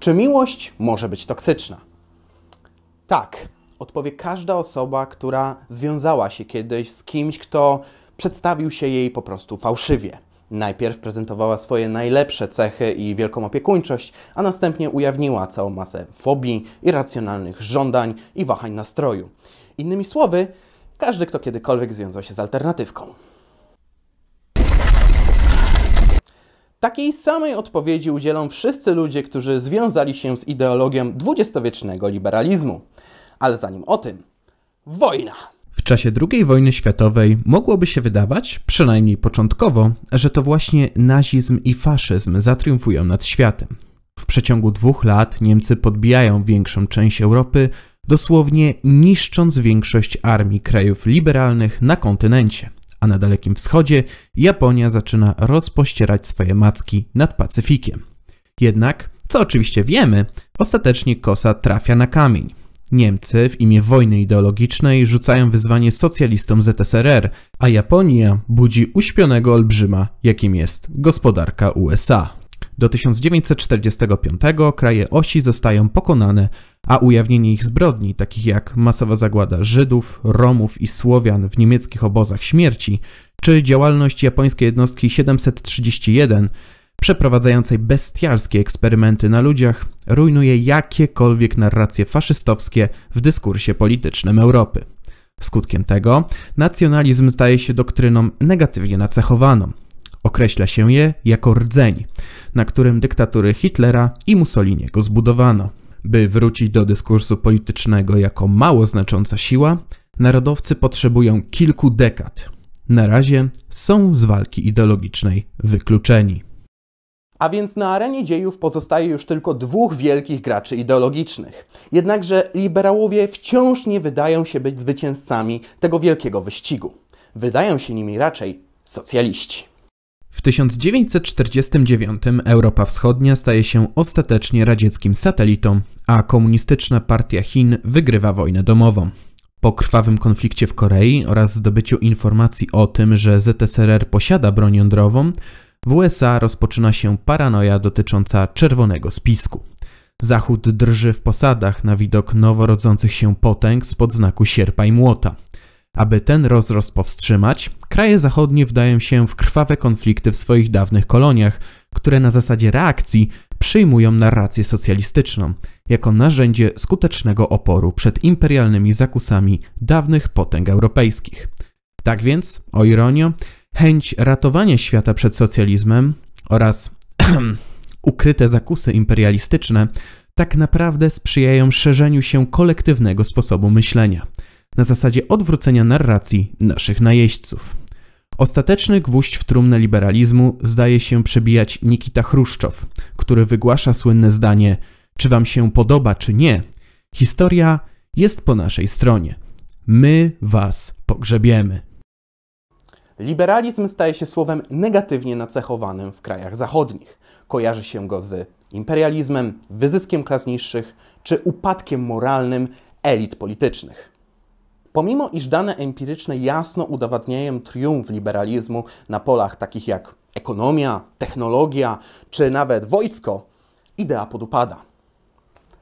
Czy miłość może być toksyczna? Tak, odpowie każda osoba, która związała się kiedyś z kimś, kto przedstawił się jej po prostu fałszywie. Najpierw prezentowała swoje najlepsze cechy i wielką opiekuńczość, a następnie ujawniła całą masę fobii, irracjonalnych żądań i wahań nastroju. Innymi słowy, każdy, kto kiedykolwiek związał się z alternatywką. Takiej samej odpowiedzi udzielą wszyscy ludzie, którzy związali się z ideologią dwudziestowiecznego liberalizmu. Ale zanim o tym, wojna! W czasie II wojny światowej mogłoby się wydawać, przynajmniej początkowo, że to właśnie nazizm i faszyzm zatriumfują nad światem. W przeciągu dwóch lat Niemcy podbijają większą część Europy, dosłownie niszcząc większość armii krajów liberalnych na kontynencie a na Dalekim Wschodzie Japonia zaczyna rozpościerać swoje macki nad Pacyfikiem. Jednak, co oczywiście wiemy, ostatecznie kosa trafia na kamień. Niemcy w imię wojny ideologicznej rzucają wyzwanie socjalistom ZSRR, a Japonia budzi uśpionego olbrzyma, jakim jest gospodarka USA. Do 1945 kraje osi zostają pokonane, a ujawnienie ich zbrodni, takich jak masowa zagłada Żydów, Romów i Słowian w niemieckich obozach śmierci, czy działalność japońskiej jednostki 731, przeprowadzającej bestialskie eksperymenty na ludziach, rujnuje jakiekolwiek narracje faszystowskie w dyskursie politycznym Europy. Skutkiem tego nacjonalizm staje się doktryną negatywnie nacechowaną. Określa się je jako rdzeń, na którym dyktatury Hitlera i Mussoliniego zbudowano. By wrócić do dyskursu politycznego jako mało znacząca siła, narodowcy potrzebują kilku dekad. Na razie są z walki ideologicznej wykluczeni. A więc na arenie dziejów pozostaje już tylko dwóch wielkich graczy ideologicznych. Jednakże liberałowie wciąż nie wydają się być zwycięzcami tego wielkiego wyścigu. Wydają się nimi raczej socjaliści. W 1949 Europa Wschodnia staje się ostatecznie radzieckim satelitą, a komunistyczna partia Chin wygrywa wojnę domową. Po krwawym konflikcie w Korei oraz zdobyciu informacji o tym, że ZSRR posiada broń jądrową, w USA rozpoczyna się paranoja dotycząca czerwonego spisku. Zachód drży w posadach na widok noworodzących się potęg spod znaku sierpa i młota – aby ten rozrost powstrzymać, kraje zachodnie wdają się w krwawe konflikty w swoich dawnych koloniach, które na zasadzie reakcji przyjmują narrację socjalistyczną jako narzędzie skutecznego oporu przed imperialnymi zakusami dawnych potęg europejskich. Tak więc, o ironio, chęć ratowania świata przed socjalizmem oraz ukryte zakusy imperialistyczne tak naprawdę sprzyjają szerzeniu się kolektywnego sposobu myślenia – na zasadzie odwrócenia narracji naszych najeźdźców. Ostateczny gwóźdź w trumnę liberalizmu zdaje się przebijać Nikita Chruszczow, który wygłasza słynne zdanie: Czy wam się podoba, czy nie, historia jest po naszej stronie. My was pogrzebiemy. Liberalizm staje się słowem negatywnie nacechowanym w krajach zachodnich. Kojarzy się go z imperializmem, wyzyskiem klas niższych czy upadkiem moralnym elit politycznych. Pomimo iż dane empiryczne jasno udowadniają triumf liberalizmu na polach takich jak ekonomia, technologia czy nawet wojsko, idea podupada.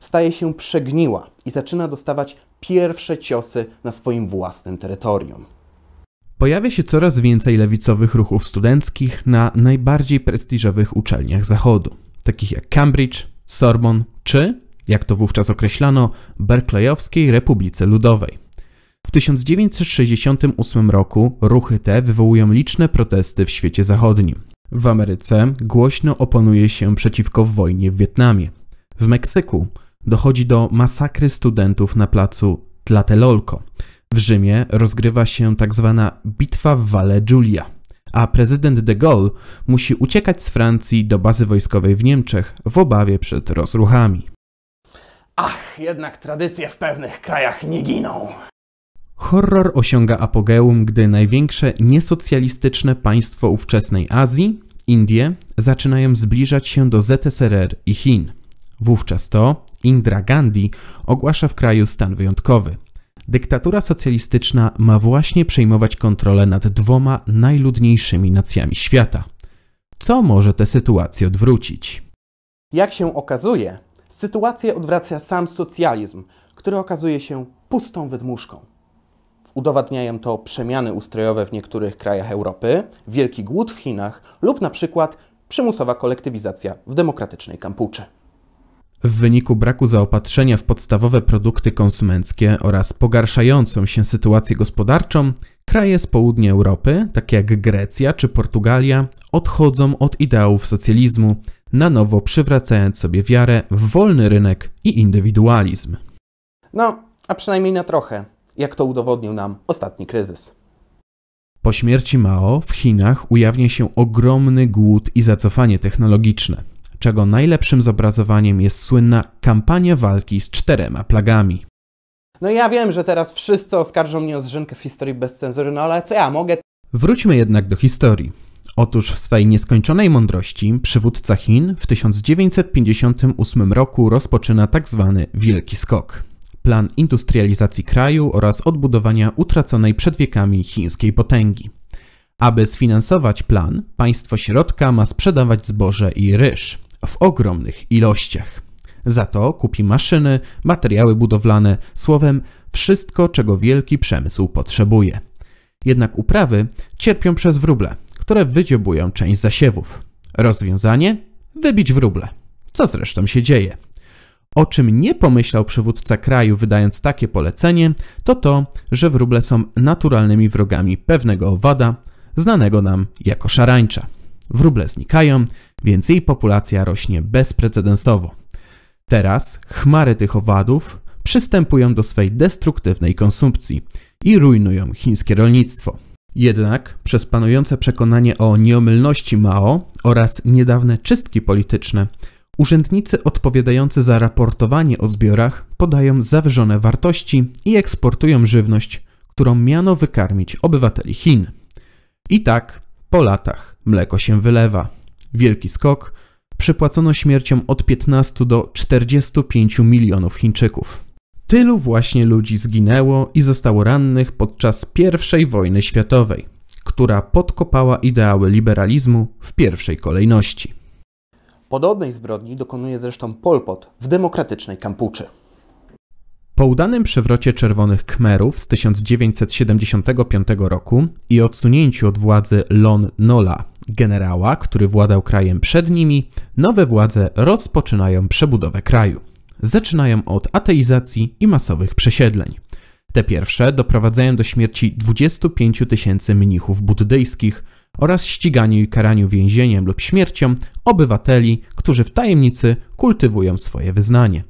Staje się przegniła i zaczyna dostawać pierwsze ciosy na swoim własnym terytorium. Pojawia się coraz więcej lewicowych ruchów studenckich na najbardziej prestiżowych uczelniach Zachodu, takich jak Cambridge, Sorbonne czy, jak to wówczas określano, Berkeleyowskiej Republice Ludowej. W 1968 roku ruchy te wywołują liczne protesty w świecie zachodnim. W Ameryce głośno oponuje się przeciwko wojnie w Wietnamie. W Meksyku dochodzi do masakry studentów na placu Tlatelolco. W Rzymie rozgrywa się tzw. Tak bitwa w Valle Giulia, a prezydent de Gaulle musi uciekać z Francji do bazy wojskowej w Niemczech w obawie przed rozruchami. Ach, jednak tradycje w pewnych krajach nie giną. Horror osiąga apogeum, gdy największe niesocjalistyczne państwo ówczesnej Azji, Indie, zaczynają zbliżać się do ZSRR i Chin. Wówczas to Indra Gandhi ogłasza w kraju stan wyjątkowy. Dyktatura socjalistyczna ma właśnie przejmować kontrolę nad dwoma najludniejszymi nacjami świata. Co może tę sytuację odwrócić? Jak się okazuje, sytuację odwraca sam socjalizm, który okazuje się pustą wydmuszką. Udowadniają to przemiany ustrojowe w niektórych krajach Europy, wielki głód w Chinach lub na przykład przymusowa kolektywizacja w demokratycznej Kampuczy. W wyniku braku zaopatrzenia w podstawowe produkty konsumenckie oraz pogarszającą się sytuację gospodarczą, kraje z południa Europy, takie jak Grecja czy Portugalia, odchodzą od ideałów socjalizmu, na nowo przywracając sobie wiarę w wolny rynek i indywidualizm. No, a przynajmniej na trochę jak to udowodnił nam ostatni kryzys. Po śmierci Mao w Chinach ujawnia się ogromny głód i zacofanie technologiczne, czego najlepszym zobrazowaniem jest słynna kampania walki z czterema plagami. No ja wiem, że teraz wszyscy oskarżą mnie o zrzynkę z historii bez cenzury, no ale co ja mogę? Wróćmy jednak do historii. Otóż w swej nieskończonej mądrości przywódca Chin w 1958 roku rozpoczyna tak zwany Wielki Skok plan industrializacji kraju oraz odbudowania utraconej przed wiekami chińskiej potęgi. Aby sfinansować plan, państwo środka ma sprzedawać zboże i ryż w ogromnych ilościach. Za to kupi maszyny, materiały budowlane, słowem wszystko, czego wielki przemysł potrzebuje. Jednak uprawy cierpią przez wróble, które wydziobują część zasiewów. Rozwiązanie? Wybić wróble. Co zresztą się dzieje. O czym nie pomyślał przywódca kraju, wydając takie polecenie, to to, że wróble są naturalnymi wrogami pewnego owada, znanego nam jako szarańcza. Wróble znikają, więc jej populacja rośnie bezprecedensowo. Teraz chmary tych owadów przystępują do swej destruktywnej konsumpcji i rujnują chińskie rolnictwo. Jednak przez panujące przekonanie o nieomylności Mao oraz niedawne czystki polityczne Urzędnicy odpowiadający za raportowanie o zbiorach podają zawyżone wartości i eksportują żywność, którą miano wykarmić obywateli Chin. I tak po latach mleko się wylewa. Wielki skok przypłacono śmiercią od 15 do 45 milionów Chińczyków. Tylu właśnie ludzi zginęło i zostało rannych podczas I wojny światowej, która podkopała ideały liberalizmu w pierwszej kolejności. Podobnej zbrodni dokonuje zresztą Polpot w demokratycznej Kampuczy. Po udanym przewrocie Czerwonych Kmerów z 1975 roku i odsunięciu od władzy Lon Nola, generała, który władał krajem przed nimi, nowe władze rozpoczynają przebudowę kraju. Zaczynają od ateizacji i masowych przesiedleń. Te pierwsze doprowadzają do śmierci 25 tysięcy mnichów buddyjskich, oraz ściganiu i karaniu więzieniem lub śmiercią obywateli, którzy w tajemnicy kultywują swoje wyznanie.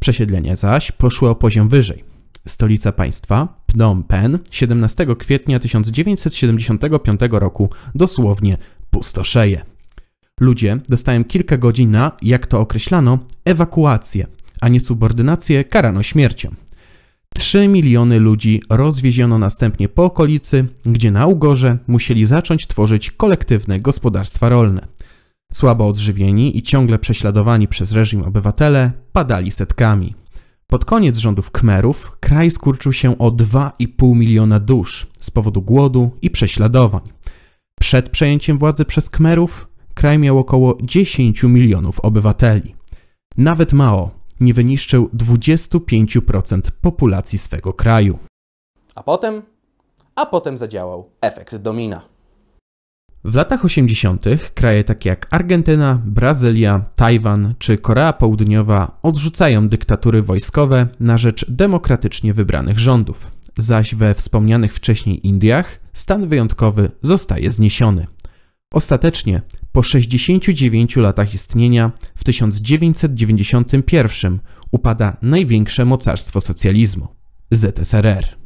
Przesiedlenia zaś poszły o poziom wyżej. Stolica państwa, Phnom Penh, 17 kwietnia 1975 roku dosłownie pustoszeje. Ludzie dostają kilka godzin na, jak to określano, ewakuację, a nie subordynację karano śmiercią. 3 miliony ludzi rozwieziono następnie po okolicy, gdzie na Ugorze musieli zacząć tworzyć kolektywne gospodarstwa rolne. Słabo odżywieni i ciągle prześladowani przez reżim obywatele padali setkami. Pod koniec rządów Kmerów kraj skurczył się o 2,5 miliona dusz z powodu głodu i prześladowań. Przed przejęciem władzy przez Kmerów kraj miał około 10 milionów obywateli. Nawet Mao nie wyniszczył 25% populacji swego kraju. A potem? A potem zadziałał efekt domina. W latach 80. kraje takie jak Argentyna, Brazylia, Tajwan czy Korea Południowa odrzucają dyktatury wojskowe na rzecz demokratycznie wybranych rządów, zaś we wspomnianych wcześniej Indiach stan wyjątkowy zostaje zniesiony. Ostatecznie po 69 latach istnienia w 1991 upada największe mocarstwo socjalizmu ZSRR.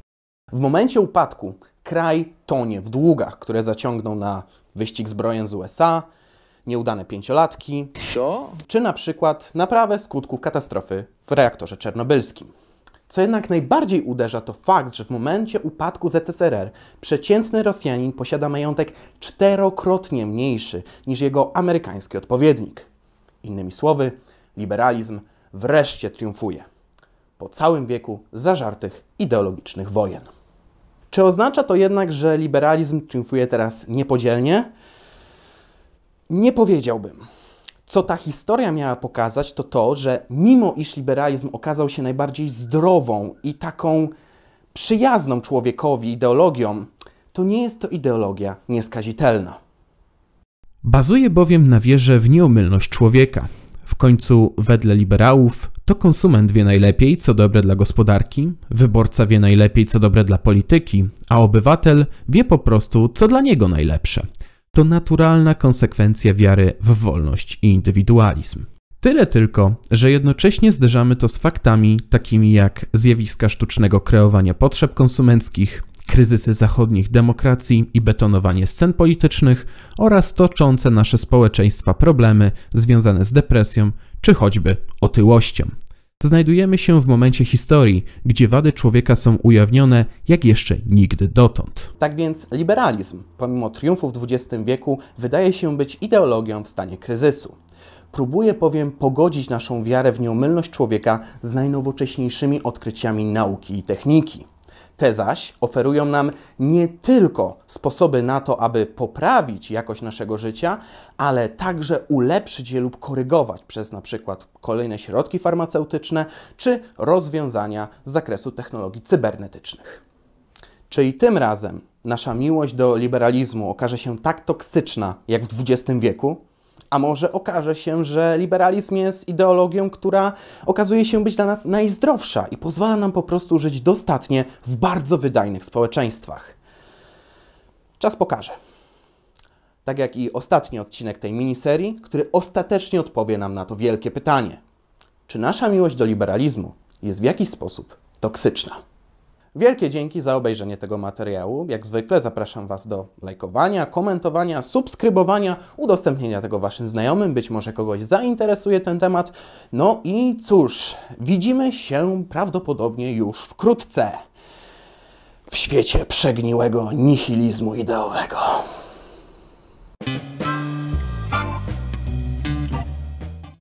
W momencie upadku kraj tonie w długach, które zaciągnął na wyścig zbrojen z USA, nieudane pięciolatki, Co? czy na przykład naprawę skutków katastrofy w reaktorze czernobylskim. Co jednak najbardziej uderza to fakt, że w momencie upadku ZSRR przeciętny Rosjanin posiada majątek czterokrotnie mniejszy niż jego amerykański odpowiednik. Innymi słowy, liberalizm wreszcie triumfuje po całym wieku zażartych ideologicznych wojen. Czy oznacza to jednak, że liberalizm triumfuje teraz niepodzielnie? Nie powiedziałbym. Co ta historia miała pokazać, to to, że mimo iż liberalizm okazał się najbardziej zdrową i taką przyjazną człowiekowi ideologią, to nie jest to ideologia nieskazitelna. Bazuje bowiem na wierze w nieomylność człowieka. W końcu, wedle liberałów, to konsument wie najlepiej, co dobre dla gospodarki, wyborca wie najlepiej, co dobre dla polityki, a obywatel wie po prostu, co dla niego najlepsze to naturalna konsekwencja wiary w wolność i indywidualizm. Tyle tylko, że jednocześnie zderzamy to z faktami takimi jak zjawiska sztucznego kreowania potrzeb konsumenckich, kryzysy zachodnich demokracji i betonowanie scen politycznych oraz toczące nasze społeczeństwa problemy związane z depresją czy choćby otyłością znajdujemy się w momencie historii, gdzie wady człowieka są ujawnione jak jeszcze nigdy dotąd. Tak więc liberalizm, pomimo triumfów XX wieku, wydaje się być ideologią w stanie kryzysu. Próbuje bowiem pogodzić naszą wiarę w nieomylność człowieka z najnowocześniejszymi odkryciami nauki i techniki. Te zaś oferują nam nie tylko sposoby na to, aby poprawić jakość naszego życia, ale także ulepszyć je lub korygować przez na przykład kolejne środki farmaceutyczne czy rozwiązania z zakresu technologii cybernetycznych. Czy i tym razem nasza miłość do liberalizmu okaże się tak toksyczna jak w XX wieku? A może okaże się, że liberalizm jest ideologią, która okazuje się być dla nas najzdrowsza i pozwala nam po prostu żyć dostatnie w bardzo wydajnych społeczeństwach. Czas pokaże. Tak jak i ostatni odcinek tej miniserii, który ostatecznie odpowie nam na to wielkie pytanie: czy nasza miłość do liberalizmu jest w jakiś sposób toksyczna? Wielkie dzięki za obejrzenie tego materiału. Jak zwykle zapraszam Was do lajkowania, komentowania, subskrybowania, udostępnienia tego Waszym znajomym, być może kogoś zainteresuje ten temat. No i cóż, widzimy się prawdopodobnie już wkrótce w świecie przegniłego nihilizmu ideowego.